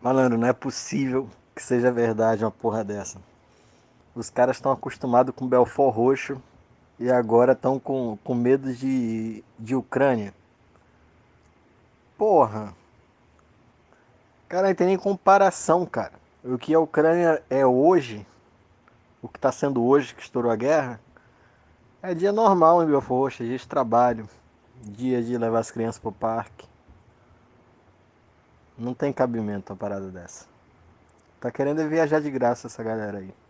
Malandro, não é possível que seja verdade uma porra dessa. Os caras estão acostumados com Belfort roxo e agora estão com, com medo de, de Ucrânia. Porra! Cara, não tem nem comparação, cara. O que a Ucrânia é hoje, o que está sendo hoje que estourou a guerra, é dia normal em Belfort Roxo, é dia de trabalho, dia de levar as crianças para o parque, não tem cabimento a parada dessa. Tá querendo viajar de graça essa galera aí.